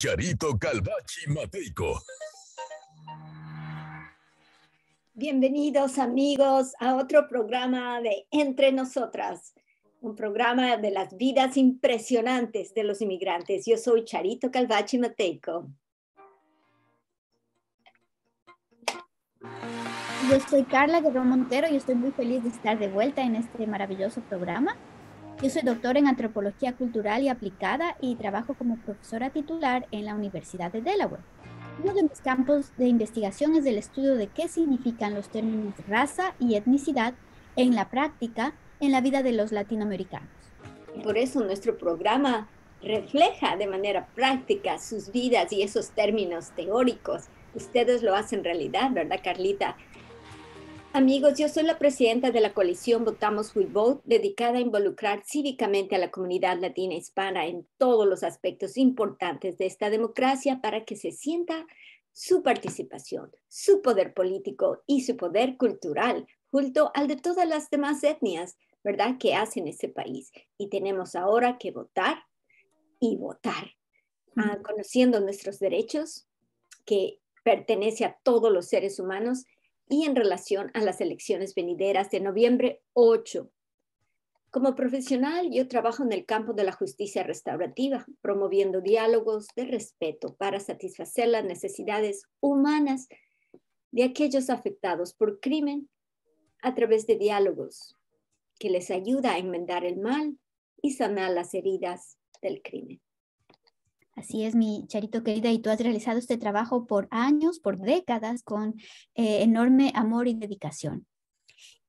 Charito Calvachi Mateico. Bienvenidos amigos a otro programa de Entre Nosotras, un programa de las vidas impresionantes de los inmigrantes. Yo soy Charito Calvachi Mateico. Yo soy Carla Guerrero Montero y estoy muy feliz de estar de vuelta en este maravilloso programa. Yo soy doctora en antropología cultural y aplicada y trabajo como profesora titular en la Universidad de Delaware. Uno de mis campos de investigación es el estudio de qué significan los términos raza y etnicidad en la práctica en la vida de los latinoamericanos. Por eso nuestro programa refleja de manera práctica sus vidas y esos términos teóricos. Ustedes lo hacen realidad, ¿verdad, Carlita? Amigos, yo soy la presidenta de la coalición Votamos We Vote, dedicada a involucrar cívicamente a la comunidad latina hispana en todos los aspectos importantes de esta democracia para que se sienta su participación, su poder político y su poder cultural junto al de todas las demás etnias, ¿verdad?, que hacen este país. Y tenemos ahora que votar y votar, ah, conociendo nuestros derechos, que pertenece a todos los seres humanos y en relación a las elecciones venideras de noviembre 8. Como profesional, yo trabajo en el campo de la justicia restaurativa, promoviendo diálogos de respeto para satisfacer las necesidades humanas de aquellos afectados por crimen a través de diálogos que les ayuda a enmendar el mal y sanar las heridas del crimen. Así es, mi Charito querida, y tú has realizado este trabajo por años, por décadas, con eh, enorme amor y dedicación.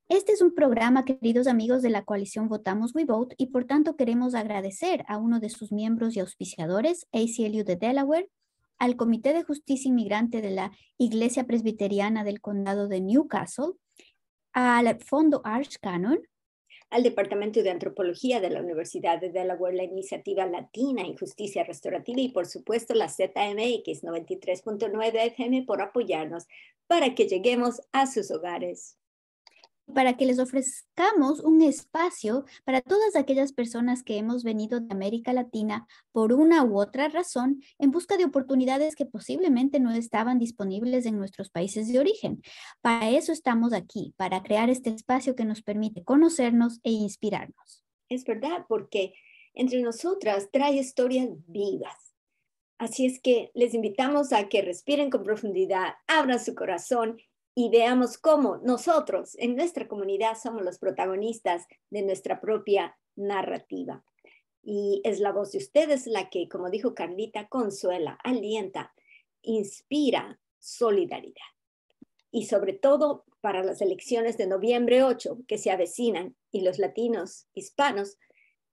Este es un programa, queridos amigos de la coalición Votamos We Vote, y por tanto queremos agradecer a uno de sus miembros y auspiciadores, ACLU de Delaware, al Comité de Justicia Inmigrante de la Iglesia Presbiteriana del Condado de Newcastle, al Fondo Arch Canon, al Departamento de Antropología de la Universidad de Delaware, la Iniciativa Latina en Justicia Restaurativa y por supuesto la ZMX 93.9 FM por apoyarnos para que lleguemos a sus hogares para que les ofrezcamos un espacio para todas aquellas personas que hemos venido de América Latina por una u otra razón en busca de oportunidades que posiblemente no estaban disponibles en nuestros países de origen. Para eso estamos aquí, para crear este espacio que nos permite conocernos e inspirarnos. Es verdad, porque entre nosotras trae historias vivas. Así es que les invitamos a que respiren con profundidad, abran su corazón y veamos cómo nosotros en nuestra comunidad somos los protagonistas de nuestra propia narrativa. Y es la voz de ustedes la que, como dijo Carlita, consuela, alienta, inspira solidaridad. Y sobre todo para las elecciones de noviembre 8 que se avecinan y los latinos hispanos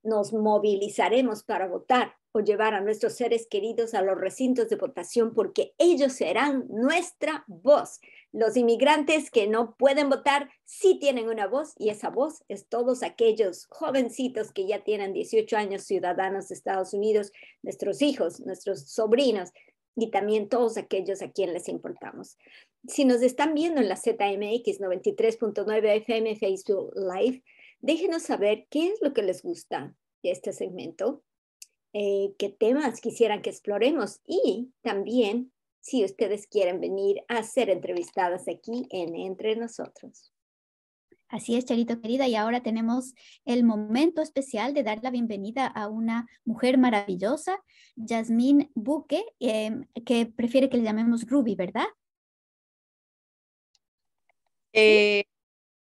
nos movilizaremos para votar o llevar a nuestros seres queridos a los recintos de votación porque ellos serán nuestra voz. Los inmigrantes que no pueden votar sí tienen una voz y esa voz es todos aquellos jovencitos que ya tienen 18 años, ciudadanos de Estados Unidos, nuestros hijos, nuestros sobrinos y también todos aquellos a quienes les importamos. Si nos están viendo en la ZMX 93.9 FM Facebook Live, déjenos saber qué es lo que les gusta de este segmento eh, qué temas quisieran que exploremos y también si ustedes quieren venir a ser entrevistadas aquí en Entre Nosotros. Así es, Charito querida, y ahora tenemos el momento especial de dar la bienvenida a una mujer maravillosa, Yasmín Buque, em, que prefiere que le llamemos Ruby, ¿verdad? Eh,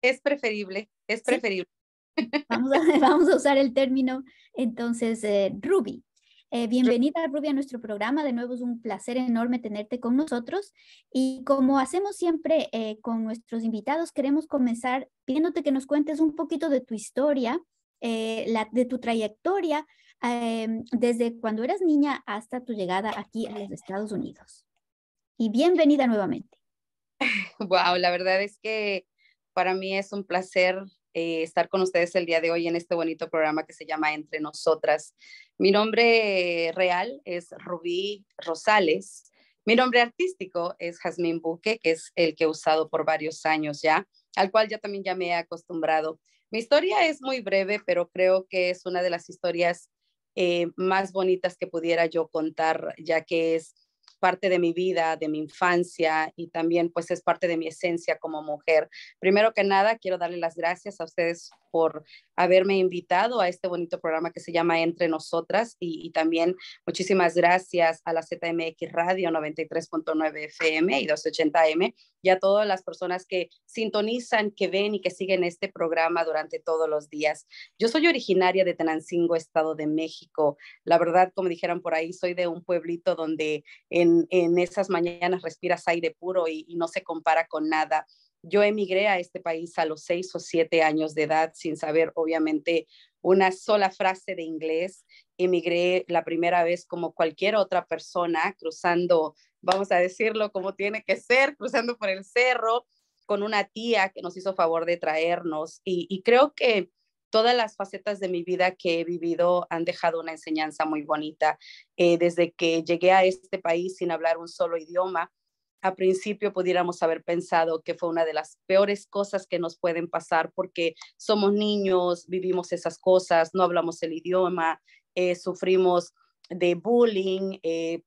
es preferible, es preferible. Vamos a, vamos a usar el término entonces, eh, Ruby. Eh, bienvenida, Ruby, a nuestro programa. De nuevo es un placer enorme tenerte con nosotros. Y como hacemos siempre eh, con nuestros invitados, queremos comenzar pidiéndote que nos cuentes un poquito de tu historia, la, de tu trayectoria, desde cuando eras niña hasta tu llegada aquí a los Estados Unidos. Y bienvenida nuevamente. Wow, la verdad es que para mí es un placer eh, estar con ustedes el día de hoy en este bonito programa que se llama Entre Nosotras. Mi nombre eh, real es Rubí Rosales. Mi nombre artístico es Jazmín Buque, que es el que he usado por varios años ya, al cual ya también ya me he acostumbrado. Mi historia es muy breve, pero creo que es una de las historias eh, más bonitas que pudiera yo contar, ya que es parte de mi vida, de mi infancia y también pues es parte de mi esencia como mujer. Primero que nada, quiero darle las gracias a ustedes por haberme invitado a este bonito programa que se llama Entre Nosotras y, también muchísimas gracias a la ZMX Radio 93.9 FM y 280M y a todas las personas que sintonizan, que ven y que siguen este programa durante todos los días. Yo soy originaria de Tenancingo, Estado de México. La verdad, como dijeron por ahí, soy de un pueblito donde en, en esas mañanas respiras aire puro y, y no se compara con nada. Yo emigré a este país a los seis o siete años de edad sin saber, obviamente, una sola frase de inglés. Emigré la primera vez como cualquier otra persona, cruzando, vamos a decirlo como tiene que ser, cruzando por el cerro con una tía que nos hizo favor de traernos. Y, creo que todas las facetas de mi vida que he vivido han dejado una enseñanza muy bonita. Eh, desde que llegué a este país sin hablar un solo idioma, a principio pudiéramos haber pensado que fue una de las peores cosas que nos pueden pasar porque somos niños, vivimos esas cosas, no hablamos el idioma, eh, sufrimos de bullying, eh,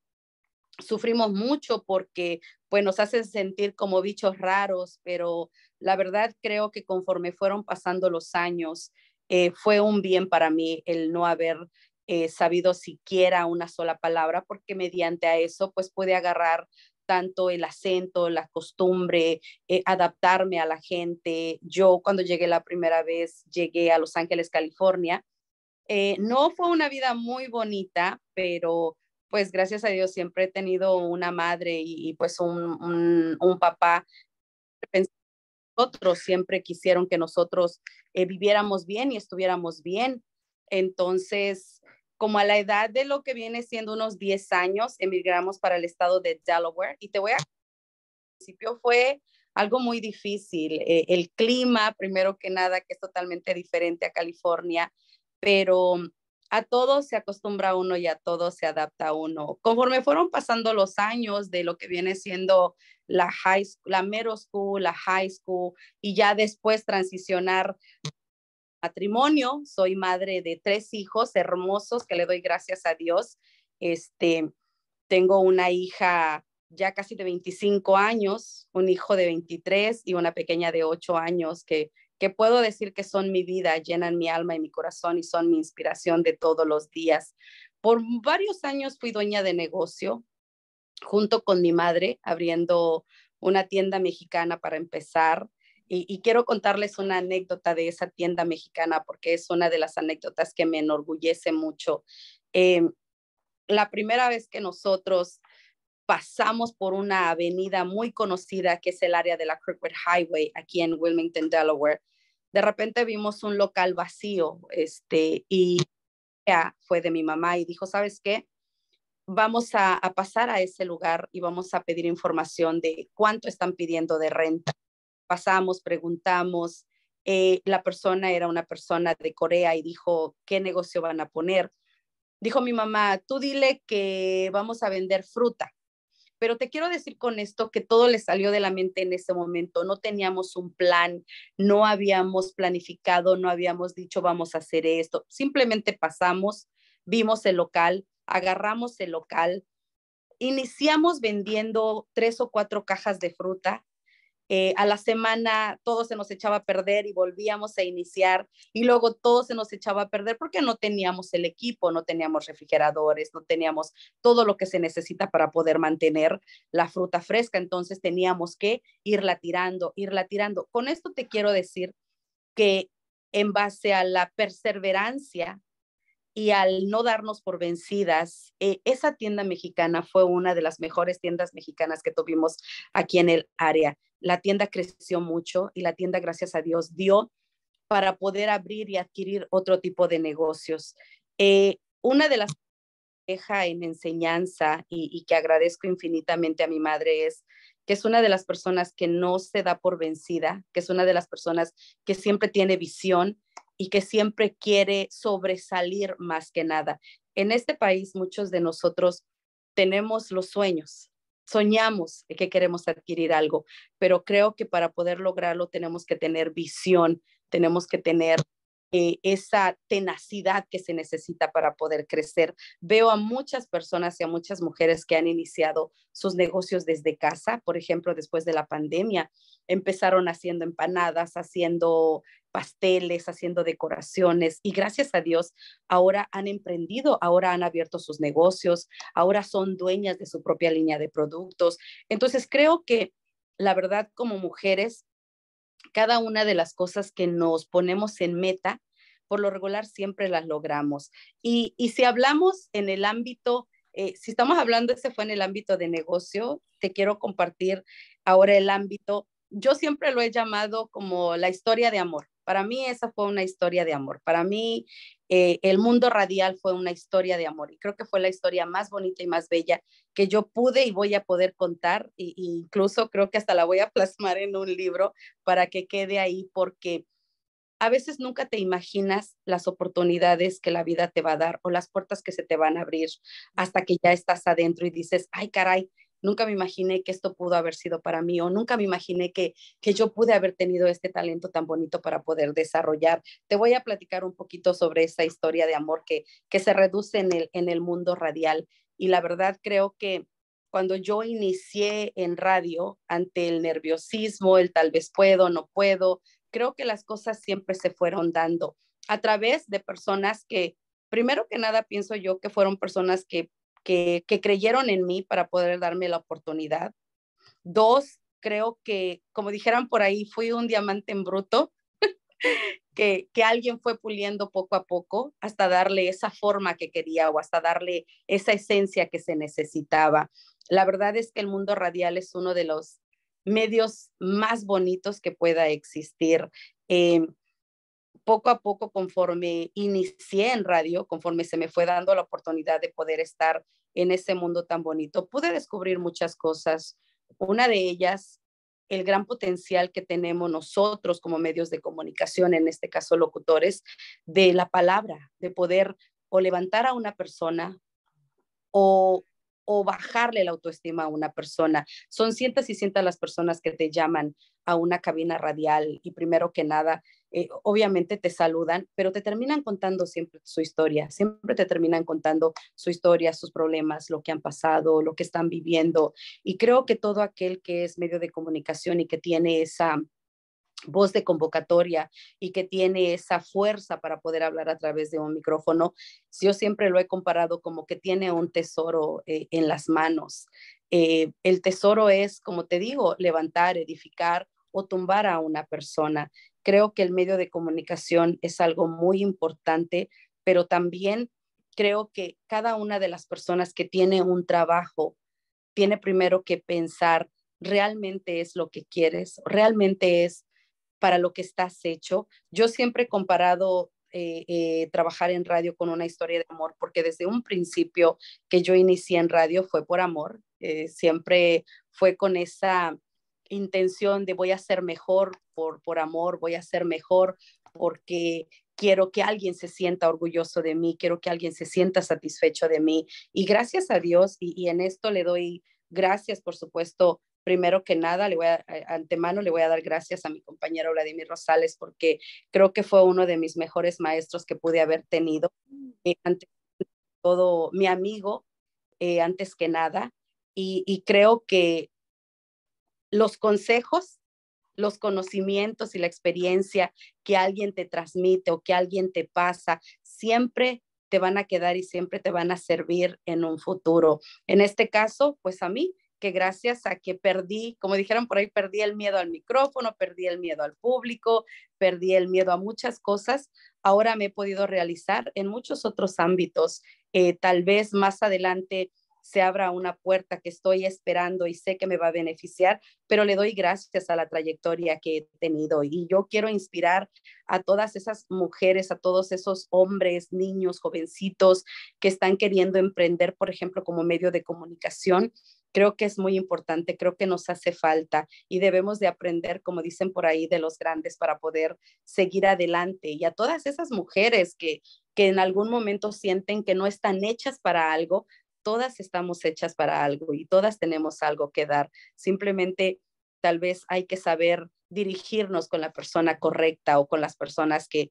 sufrimos mucho porque pues nos hacen sentir como bichos raros, pero la verdad creo que conforme fueron pasando los años, eh, fue un bien para mí el no haber sabido siquiera una sola palabra, porque mediante a eso pues pude agarrar tanto el acento, la costumbre, eh, adaptarme a la gente. Yo cuando llegué la primera vez, llegué a Los Ángeles, California. Eh, no fue una vida muy bonita, pero pues gracias a Dios siempre he tenido una madre y, pues un, un, papá. Otros siempre quisieron que nosotros eh, viviéramos bien y estuviéramos bien. Entonces, como a la edad de lo que viene siendo unos 10 años, emigramos para el estado de Delaware y te voy a... Al principio fue algo muy difícil. Eh, el clima, primero que nada, que es totalmente diferente a California, pero mm, a todo se acostumbra uno y a todo se adapta uno. Conforme fueron pasando los años de lo que viene siendo la high school, la middle school, la high school, y ya después transicionar matrimonio, soy madre de tres hijos hermosos que le doy gracias a Dios. Este, tengo una hija ya casi de 25 años, un hijo de 23 y una pequeña de 8 años que, que puedo decir que son mi vida, llenan mi alma y mi corazón y son mi inspiración de todos los días. Por varios años fui dueña de negocio junto con mi madre, abriendo una tienda mexicana para empezar. Y, quiero contarles una anécdota de esa tienda mexicana porque es una de las anécdotas que me enorgullece mucho. Em, la primera vez que nosotros pasamos por una avenida muy conocida que es el área de la Crooked Highway aquí en Wilmington, Delaware, de repente vimos un local vacío este, y fue de mi mamá y dijo, ¿sabes qué? Vamos a pasar a ese lugar y vamos a pedir información de cuánto están pidiendo de renta pasamos, preguntamos, eh, la persona era una persona de Corea y dijo, ¿qué negocio van a poner? Dijo mi mamá, tú dile que vamos a vender fruta. Pero te quiero decir con esto que todo le salió de la mente en ese momento. No teníamos un plan, no habíamos planificado, no habíamos dicho vamos a hacer esto. Simplemente pasamos, vimos el local, agarramos el local, iniciamos vendiendo tres o cuatro cajas de fruta eh, a la semana todo se nos echaba a perder y volvíamos a iniciar y luego todo se nos echaba a perder porque no teníamos el equipo, no teníamos refrigeradores, no teníamos todo lo que se necesita para poder mantener la fruta fresca. Entonces teníamos que irla tirando, irla tirando. Con esto te quiero decir que en base a la perseverancia y al no darnos por vencidas, eh, esa tienda mexicana fue una de las mejores tiendas mexicanas que tuvimos aquí en el área la tienda creció mucho y la tienda, gracias a Dios, dio para poder abrir y adquirir otro tipo de negocios. Eh, una de las que deja en enseñanza y, que agradezco infinitamente a mi madre es que es una de las personas que no se da por vencida, que es una de las personas que siempre tiene visión y que siempre quiere sobresalir más que nada. En este país muchos de nosotros tenemos los sueños, soñamos que queremos adquirir algo, pero creo que para poder lograrlo tenemos que tener visión, tenemos que tener eh, esa tenacidad que se necesita para poder crecer. Veo a muchas personas y a muchas mujeres que han iniciado sus negocios desde casa, por ejemplo, después de la pandemia, empezaron haciendo empanadas, haciendo pasteles, haciendo decoraciones y gracias a Dios ahora han emprendido, ahora han abierto sus negocios, ahora son dueñas de su propia línea de productos. Entonces creo que la verdad como mujeres, cada una de las cosas que nos ponemos en meta, por lo regular siempre las logramos. Y, si hablamos en el ámbito, eh, si estamos hablando, ese fue en el ámbito de negocio, te quiero compartir ahora el ámbito, yo siempre lo he llamado como la historia de amor para mí esa fue una historia de amor. Para mí eh, el mundo radial fue una historia de amor y creo que fue la historia más bonita y más bella que yo pude y voy a poder contar incluso creo que hasta la voy a plasmar en un libro para que quede ahí porque a veces nunca te imaginas las oportunidades que la vida te va a dar o las puertas que se te van a abrir hasta que ya estás adentro y dices, ay caray, nunca me imaginé que esto pudo haber sido para mí o nunca me imaginé que, que yo pude haber tenido este talento tan bonito para poder desarrollar. Te voy a platicar un poquito sobre esa historia de amor que, que se reduce en el, en el mundo radial y la verdad creo que cuando yo inicié en radio ante el nerviosismo, el tal vez puedo, no puedo, creo que las cosas siempre se fueron dando a través de personas que, primero que nada, pienso yo que fueron personas que que, creyeron en mí para poder darme la oportunidad. Dos, creo que, como dijeran por ahí, fui un diamante en bruto, que, alguien fue puliendo poco a poco hasta darle esa forma que quería o hasta darle esa esencia que se necesitaba. La verdad es que el mundo radial es uno de los medios más bonitos que pueda existir. Em, poco a poco, conforme inicié en radio, conforme se me fue dando la oportunidad de poder estar en ese mundo tan bonito, pude descubrir muchas cosas. Una de ellas, el gran potencial que tenemos nosotros como medios de comunicación, en este caso locutores, de la palabra, de poder o levantar a una persona o, bajarle la autoestima a una persona. Son cientos y cientos las personas que te llaman a una cabina radial y primero que nada eh, obviamente te saludan, pero te terminan contando siempre su historia, siempre te terminan contando su historia, sus problemas, lo que han pasado, lo que están viviendo. Y creo que todo aquel que es medio de comunicación y que tiene esa voz de convocatoria y que tiene esa fuerza para poder hablar a través de un micrófono, yo siempre lo he comparado como que tiene un tesoro eh, en las manos. Eh, el tesoro es, como te digo, levantar, edificar o tumbar a una persona. Creo que el medio de comunicación es algo muy importante, pero también creo que cada una de las personas que tiene un trabajo tiene primero que pensar realmente es lo que quieres, realmente es para lo que estás hecho. Yo siempre he comparado eh, eh, trabajar en radio con una historia de amor, porque desde un principio que yo inicié en radio fue por amor, eh, siempre fue con esa intención de voy a ser mejor por, por amor, voy a ser mejor porque quiero que alguien se sienta orgulloso de mí, quiero que alguien se sienta satisfecho de mí. Y gracias a Dios, y, en esto le doy gracias, por supuesto, primero que nada, le voy a, eh, antemano le voy a dar gracias a mi compañero Vladimir Rosales porque creo que fue uno de mis mejores maestros que pude haber tenido. Eh, ante todo, mi amigo, eh, antes que nada. Y, y creo que los consejos, los conocimientos y la experiencia que alguien te transmite o que alguien te pasa, siempre te van a quedar y siempre te van a servir en un futuro. En este caso, pues a mí, que gracias a que perdí, como dijeron por ahí, perdí el miedo al micrófono, perdí el miedo al público, perdí el miedo a muchas cosas, ahora me he podido realizar en muchos otros ámbitos. Eh, tal vez más adelante se abra una puerta que estoy esperando y sé que me va a beneficiar, pero le doy gracias a la trayectoria que he tenido. Y yo quiero inspirar a todas esas mujeres, a todos esos hombres, niños, jovencitos que están queriendo emprender, por ejemplo, como medio de comunicación, creo que es muy importante, creo que nos hace falta y debemos de aprender, como dicen por ahí, de los grandes para poder seguir adelante. Y a todas esas mujeres que, que en algún momento sienten que no están hechas para algo, todas estamos hechas para algo y todas tenemos algo que dar. Simplemente tal vez hay que saber dirigirnos con la persona correcta o con las personas que,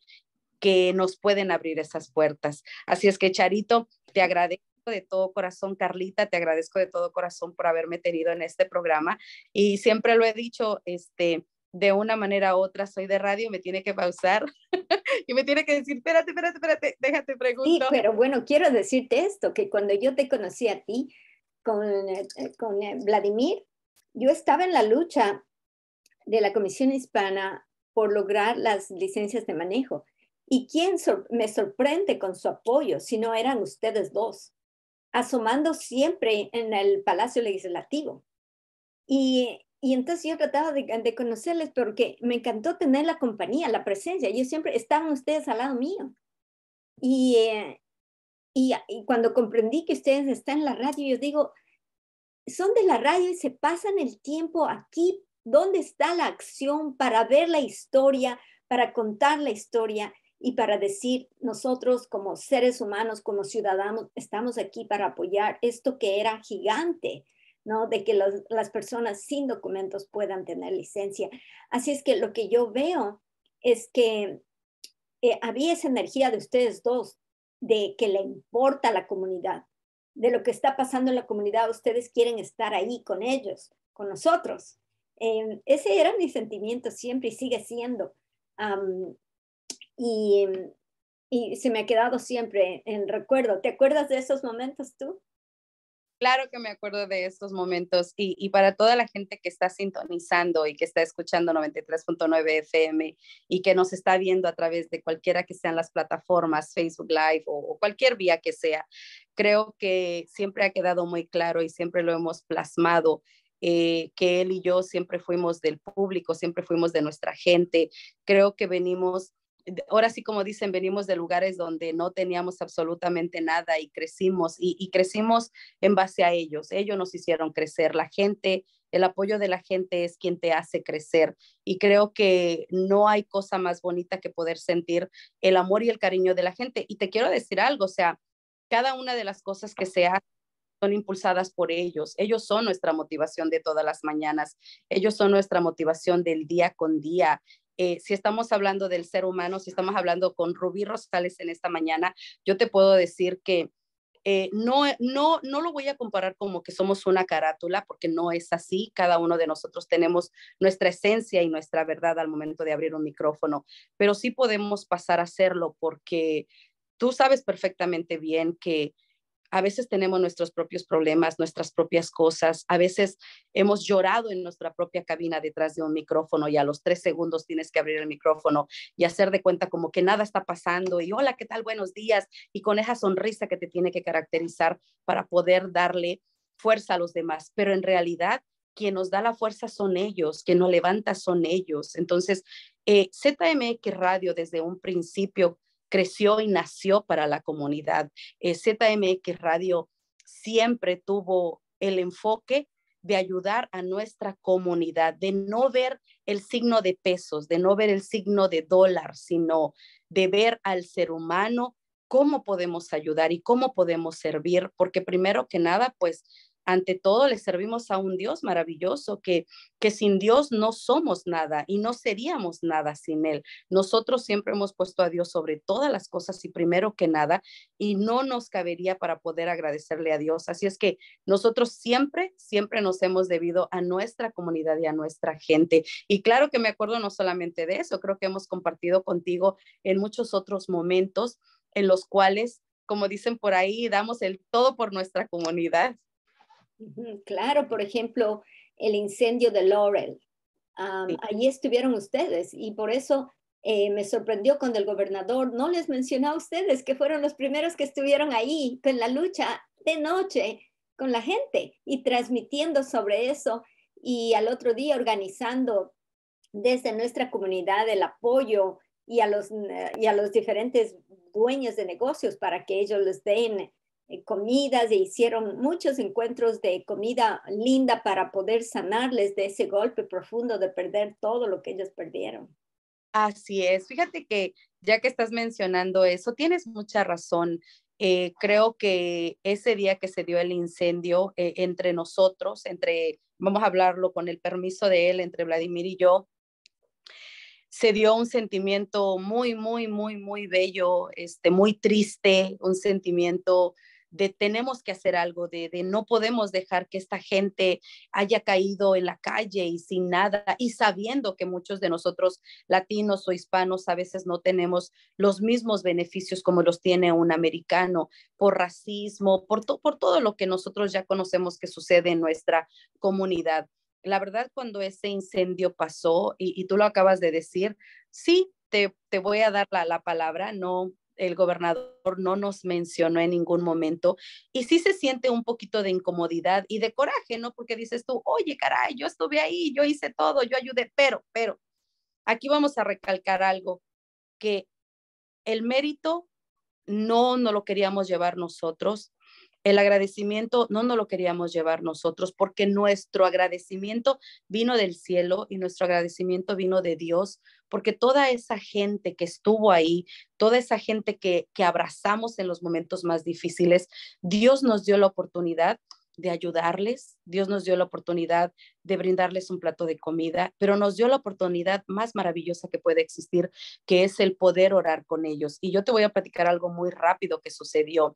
que nos pueden abrir esas puertas. Así es que, Charito, te agradezco de todo corazón, Carlita, te agradezco de todo corazón por haberme tenido en este programa. Y siempre lo he dicho, este, de una manera u otra soy de radio, me tiene que pausar y me tiene que decir, espérate, espérate, espérate, déjate preguntar. Sí, pero bueno, quiero decirte esto, que cuando yo te conocí a ti con, eh, con eh, Vladimir, yo estaba en la lucha de la Comisión Hispana por lograr las licencias de manejo. ¿Y quién me sorprende con su apoyo si no eran ustedes dos? Asomando siempre en el Palacio Legislativo. Y y entonces yo trataba de, conocerles porque me encantó tener la compañía, la presencia. Yo siempre estaban ustedes al lado mío. Y, eh, ah, y, cuando comprendí que ustedes están en la radio, yo digo, son de la radio y se pasan el tiempo aquí. ¿Dónde está la acción para ver la historia, para contar la historia y para decir, nosotros como seres humanos, como ciudadanos, estamos aquí para apoyar esto que era gigante? ¿no? De que las personas sin documentos puedan tener licencia. Así es que lo que yo veo es que eh, había esa energía de ustedes dos, de que le importa la comunidad, de lo que está pasando en la comunidad, ustedes quieren estar ahí con ellos, con nosotros. Eh, ese era mi sentimiento siempre y sigue siendo. y, y, se me ha quedado siempre en recuerdo. ¿Te acuerdas de esos momentos tú? claro que me acuerdo de estos momentos y, para toda la gente que está sintonizando y que está escuchando 93.9 FM y que nos está viendo a través de cualquiera que sean las plataformas, Facebook Live o, cualquier vía que sea, creo que siempre ha quedado muy claro y siempre lo hemos plasmado eh, que él y yo siempre fuimos del público, siempre fuimos de nuestra gente. Creo que venimos ahora sí como dicen, venimos de lugares donde no teníamos absolutamente nada y crecimos y, crecimos en base a ellos. Ellos nos hicieron crecer. La gente, el apoyo de la gente es quien te hace crecer. Y creo que no hay cosa más bonita que poder sentir el amor y el cariño de la gente. Y te quiero decir algo, o sea, cada una de las cosas que se hacen son impulsadas por ellos. Ellos son nuestra motivación de todas las mañanas. Ellos son nuestra motivación del día con día. Eh, si estamos hablando del ser humano, si estamos hablando con Rubí Rosales en esta mañana, yo te puedo decir que eh, no, eh, no, no lo voy a comparar como que somos una carátula, porque no es así. Cada uno de nosotros tenemos nuestra esencia y nuestra verdad al momento de abrir un micrófono, pero sí podemos pasar a hacerlo porque tú sabes perfectamente bien que a veces tenemos nuestros propios problemas, nuestras propias cosas, a veces hemos llorado en nuestra propia cabina detrás de un micrófono y a los tres segundos tienes que abrir el micrófono y hacer de cuenta como que nada está pasando y hola, ¿qué tal? Buenos días y con esa sonrisa que te tiene que caracterizar para poder darle fuerza a los demás, pero en realidad quien nos da la fuerza son ellos, quien nos levanta son ellos. Entonces, eh, ZMX Radio desde un principio creció y nació para la comunidad. Eh, ZMX Radio siempre tuvo el enfoque de ayudar a nuestra comunidad, de no ver el signo de pesos, de no ver el signo de dólar, sino de ver al ser humano cómo podemos ayudar y cómo podemos servir, porque primero que nada, pues ante todo le servimos a un Dios maravilloso que, que sin Dios no somos nada y no seríamos nada sin Él. Nosotros siempre hemos puesto a Dios sobre todas las cosas y primero que nada y no nos cabería para poder agradecerle a Dios. Así es que nosotros siempre, siempre nos hemos debido a nuestra comunidad y a nuestra gente. Y claro que me acuerdo no solamente de eso, creo que hemos compartido contigo en muchos otros momentos en los cuales como dicen por ahí, damos el todo por nuestra comunidad. Claro, por ejemplo, el incendio de Laurel. Allí estuvieron ustedes y por eso eh, me sorprendió cuando el gobernador no les mencionó a ustedes que fueron los primeros que estuvieron ahí con la lucha de noche con la gente y transmitiendo sobre eso y al otro día organizando desde nuestra comunidad el apoyo y a los, eh, y a los diferentes dueños de negocios para que ellos les den eh, comidas e hicieron muchos encuentros de comida linda para poder sanarles de ese golpe profundo de perder todo lo que ellos perdieron. Así es, fíjate que ya que estás mencionando eso, tienes mucha razón. Eh, creo que ese día que se dio el incendio eh, entre nosotros, entre, vamos a hablarlo con el permiso de él, entre Vladimir y yo, se dio un sentimiento muy, muy, muy, muy bello, este, muy triste, un sentimiento de tenemos que hacer algo, de, de, no podemos dejar que esta gente haya caído en la calle y sin nada, y sabiendo que muchos de nosotros latinos o hispanos a veces no tenemos los mismos beneficios como los tiene un americano por racismo, por, to, por todo lo que nosotros ya conocemos que sucede en nuestra comunidad. La verdad, cuando ese incendio pasó, y, tú lo acabas de decir, sí, te, voy a dar la, la palabra, no, el gobernador no nos mencionó en ningún momento y sí se siente un poquito de incomodidad y de coraje, ¿no? Porque dices tú, oye, caray, yo estuve ahí, yo hice todo, yo ayudé, pero, pero, aquí vamos a recalcar algo, que el mérito no, no lo queríamos llevar nosotros, el agradecimiento no nos lo queríamos llevar nosotros porque nuestro agradecimiento vino del cielo y nuestro agradecimiento vino de Dios, porque toda esa gente que estuvo ahí, toda esa gente que, que abrazamos en los momentos más difíciles, Dios nos dio la oportunidad de ayudarles. Dios nos dio la oportunidad de brindarles un plato de comida, pero nos dio la oportunidad más maravillosa que puede existir, que es el poder orar con ellos. Y yo te voy a platicar algo muy rápido que sucedió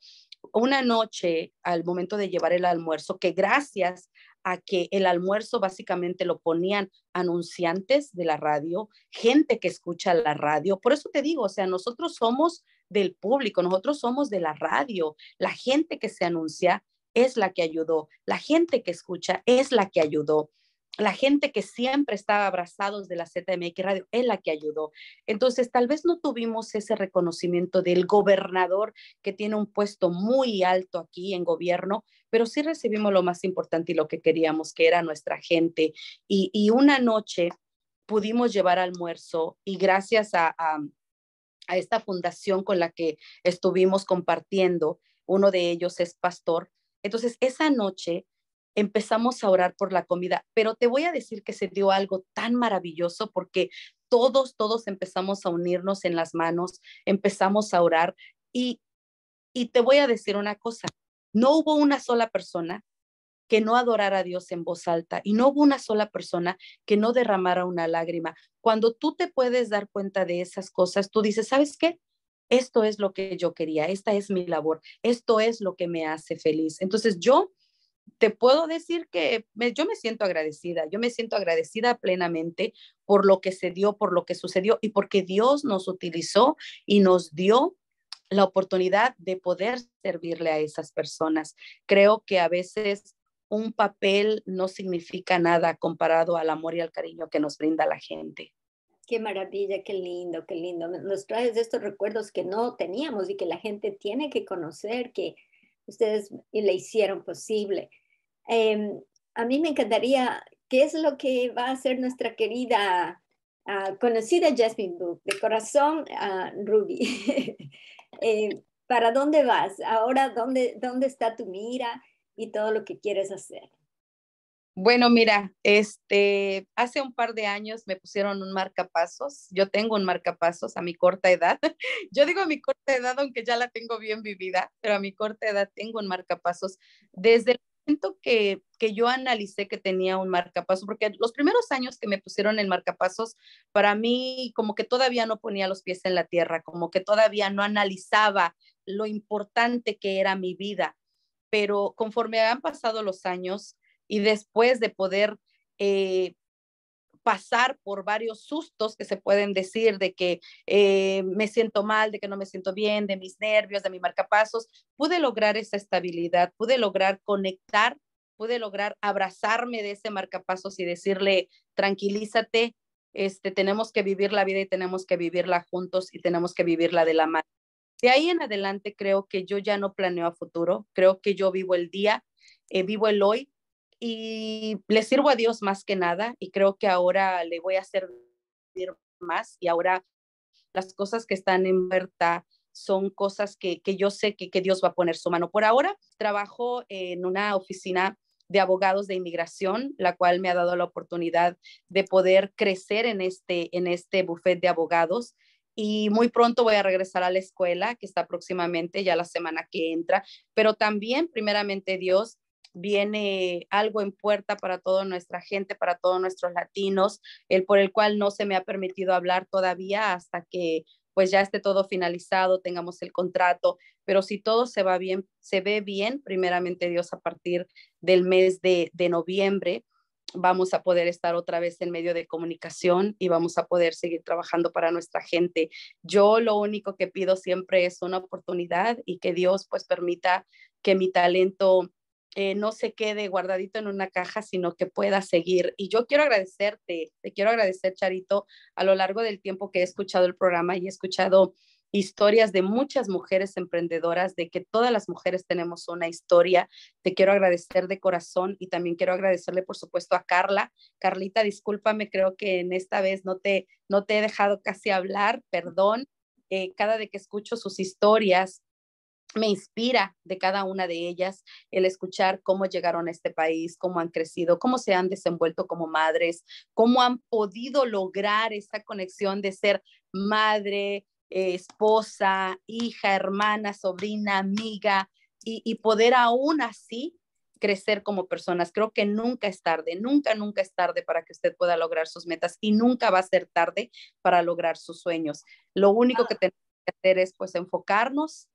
una noche al momento de llevar el almuerzo, que gracias a que el almuerzo básicamente lo ponían anunciantes de la radio, gente que escucha la radio. Por eso te digo, o sea, nosotros somos del público, nosotros somos de la radio. La gente que se anuncia es la que ayudó, la gente que escucha es la que ayudó la gente que siempre estaba abrazados de la ZMX Radio es la que ayudó. Entonces, tal vez no tuvimos ese reconocimiento del gobernador que tiene un puesto muy alto aquí en gobierno, pero sí recibimos lo más importante y lo que queríamos, que era nuestra gente. Y, una noche pudimos llevar almuerzo y gracias a esta fundación con la que estuvimos compartiendo, uno de ellos es pastor. Entonces, esa noche empezamos a orar por la comida, pero te voy a decir que se dio algo tan maravilloso porque todos, todos empezamos a unirnos en las manos, empezamos a orar y, y te voy a decir una cosa, no hubo una sola persona que no adorara a Dios en voz alta y no hubo una sola persona que no derramara una lágrima. Cuando tú te puedes dar cuenta de esas cosas, tú dices, ¿sabes qué? Esto es lo que yo quería, esta es mi labor, esto es lo que me hace feliz. Entonces yo te puedo decir que yo me siento agradecida, yo me siento agradecida plenamente por lo que se dio, por lo que sucedió y porque Dios nos utilizó y nos dio la oportunidad de poder servirle a esas personas. Creo que a veces un papel no significa nada comparado al amor y al cariño que nos brinda la gente. Qué maravilla, qué lindo, qué lindo. Nos traes estos recuerdos que no teníamos y que la gente tiene que conocer, que ustedes le hicieron posible. Em, a mí me encantaría, ¿qué es lo que va a hacer nuestra querida, ah, conocida Jasmine Book? De corazón, Ruby. Eh, ¿Para dónde vas? Ahora, ¿dónde, ¿dónde está tu mira y todo lo que quieres hacer? Bueno, mira, este, hace un par de años me pusieron un marcapasos. Yo tengo un marcapasos a mi corta edad. Yo digo a mi corta edad, aunque ya la tengo bien vivida, pero a mi corta edad tengo un marcapasos. Desde el momento que, que yo analicé que tenía un marcapasos, porque los primeros años que me pusieron el marcapasos, para mí como que todavía no ponía los pies en la tierra, como que todavía no analizaba lo importante que era mi vida. Pero conforme han pasado los años, y después de poder eh, pasar por varios sustos que se pueden decir de que eh, me siento mal, de que no me siento bien, de mis nervios, de mi marcapasos, pude lograr esa estabilidad, pude lograr conectar, pude lograr abrazarme de ese marcapasos y decirle, tranquilízate, este, tenemos que vivir la vida y tenemos que vivirla juntos y tenemos que vivirla de la mano. De ahí en adelante creo que yo ya no planeo a futuro, creo que yo vivo el día, eh, vivo el hoy, y le sirvo a Dios más que nada y creo que ahora le voy a servir más y ahora las cosas que están en verdad son cosas que, yo sé que, Dios va a poner su mano. Por ahora trabajo en una oficina de abogados de inmigración, la cual me ha dado la oportunidad de poder crecer en este, en este buffet de abogados. Y muy pronto voy a regresar a la escuela, que está próximamente, ya la semana que entra. Pero también, primeramente Dios, viene algo en puerta para toda nuestra gente, para todos nuestros latinos, el por el cual no se me ha permitido hablar todavía hasta que pues ya esté todo finalizado, tengamos el contrato, pero si todo se va bien, se ve bien, primeramente Dios, a partir del mes de, de noviembre, vamos a poder estar otra vez en medio de comunicación y vamos a poder seguir trabajando para nuestra gente. Yo lo único que pido siempre es una oportunidad y que Dios pues permita que mi talento eh, no se quede guardadito en una caja, sino que pueda seguir. Y yo quiero agradecerte, te quiero agradecer, Charito, a lo largo del tiempo que he escuchado el programa y he escuchado historias de muchas mujeres emprendedoras, de que todas las mujeres tenemos una historia. Te quiero agradecer de corazón y también quiero agradecerle, por supuesto, a Carla. Carlita, discúlpame, creo que en esta vez no te, no te he dejado casi hablar, perdón. Eh, cada vez que escucho sus historias, me inspira de cada una de ellas el escuchar cómo llegaron a este país, cómo han crecido, cómo se han desenvuelto como madres, cómo han podido lograr esa conexión de ser madre, eh, esposa, hija, hermana, sobrina, amiga y, poder aún así crecer como personas. Creo que nunca es tarde, nunca, nunca es tarde para que usted pueda lograr sus metas y nunca va a ser tarde para lograr sus sueños. Lo único que tenemos que hacer es pues enfocarnos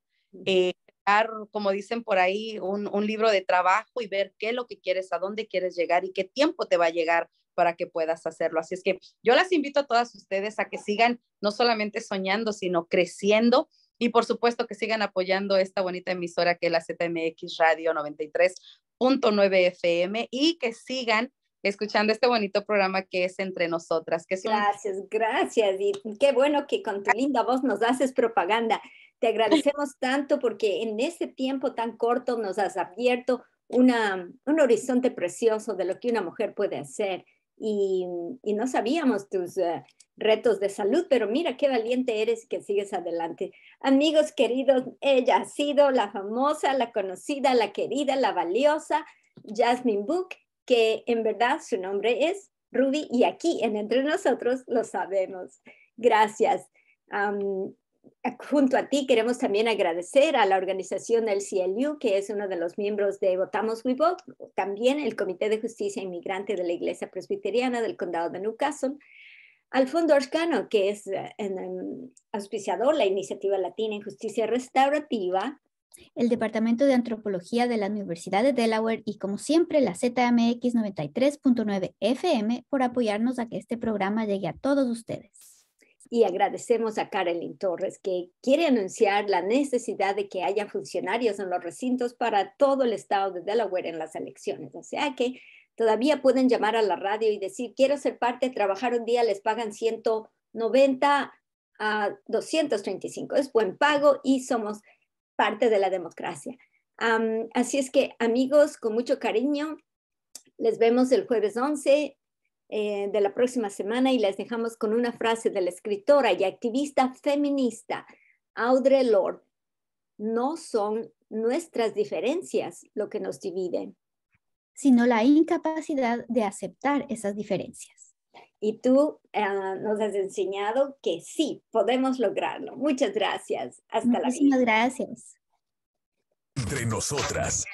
eh, como dicen por ahí, un, un, libro de trabajo y ver qué es lo que quieres, a dónde quieres llegar y qué tiempo te va a llegar para que puedas hacerlo. Así es que yo las invito a todas ustedes a que sigan no solamente soñando, sino creciendo y por supuesto que sigan apoyando esta bonita emisora que es la ZMX Radio 93.9 FM y que sigan escuchando este bonito programa que es Entre Nosotras. gracias, gracias. Y qué bueno que con tu linda voz nos haces propaganda. Te agradecemos tanto porque en ese tiempo tan corto nos has abierto una, un horizonte precioso de lo que una mujer puede hacer. Y, no sabíamos tus eh, retos de salud, pero mira qué valiente eres que sigues adelante. Amigos queridos, ella ha sido la famosa, la conocida, la querida, la valiosa Jasmine Book, que en verdad su nombre es Ruby y aquí en Entre Nosotros lo sabemos. Gracias junto a ti queremos también agradecer a la organización del CLU, que es uno de los miembros de Votamos We Vote, también el Comité de Justicia Inmigrante de la Iglesia Presbiteriana del Condado de Newcastle, al Fondo Orcano, que es el eh, em, auspiciador la iniciativa latina en justicia restaurativa, el Departamento de Antropología de la Universidad de Delaware y como siempre la ZMX 93.9 FM por apoyarnos a que este programa llegue a todos ustedes y agradecemos a Carolyn Torres, que quiere anunciar la necesidad de que haya funcionarios en los recintos para todo el estado de Delaware en las elecciones. O sea que todavía pueden llamar a la radio y decir, quiero ser parte, trabajar un día, les pagan 190 a 235. Es buen pago y somos parte de la democracia. así es que amigos, con mucho cariño, les vemos el jueves 11 eh, de la próxima semana y les dejamos con una frase de la escritora y activista feminista Audre Lorde. No son nuestras diferencias lo que nos divide sino la incapacidad de aceptar esas diferencias. Y tú eh, nos has enseñado que sí, podemos lograrlo. Muchas gracias. Hasta la próxima. Muchísimas gracias. Entre nosotras.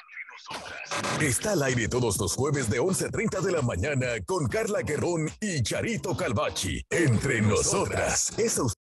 Está al aire todos los jueves de 11.30 de la mañana con Carla Guerrón y Charito Calvachi. Entre nosotras, es